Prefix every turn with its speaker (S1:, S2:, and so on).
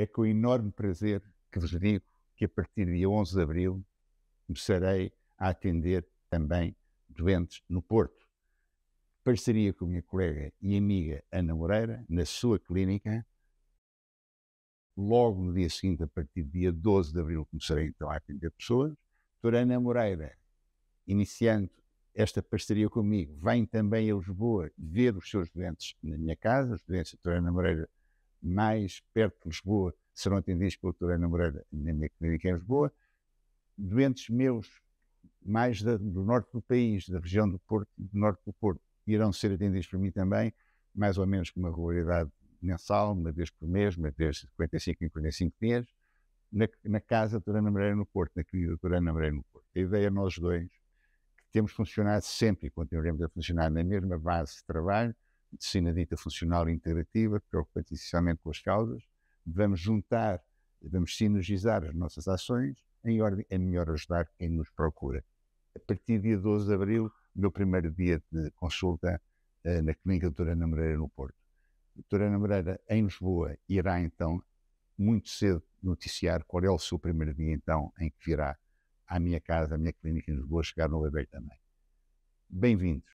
S1: é com enorme prazer que vos digo que a partir de 11 de abril começarei a atender também doentes no Porto. Parceria com a minha colega e amiga Ana Moreira, na sua clínica. Logo no dia seguinte, a partir do dia 12 de abril, começarei então a atender pessoas. Doutora Ana Moreira, iniciando esta parceria comigo, vem também a Lisboa ver os seus doentes na minha casa, os doentes da Doutora Ana Moreira mais perto de Lisboa serão atendidos pelo Dr. Ana Moreira na minha clínica é em Lisboa. Doentes meus, mais da, do norte do país, da região do Porto, do norte do Porto, irão ser atendidos por mim também, mais ou menos com uma regularidade mensal, uma vez por mês, uma vez 55 em 45 dias, na, na casa da Ana Moreira no Porto, na clínica da Ana Moreira no Porto. A ideia é nós dois, que temos funcionado sempre e continuaremos a funcionar na mesma base de trabalho, medicina dita funcional integrativa, preocupante essencialmente com as causas, devemos juntar, devemos sinergizar as nossas ações em ordem a é melhor ajudar quem nos procura. A partir do dia 12 de abril, meu primeiro dia de consulta eh, na Clínica Doutora Ana Moreira, no Porto. doutora Ana Moreira, em Lisboa, irá então, muito cedo, noticiar qual é o seu primeiro dia, então, em que virá à minha casa, à minha clínica em Lisboa, chegar no Bebeiro também. Bem-vindos.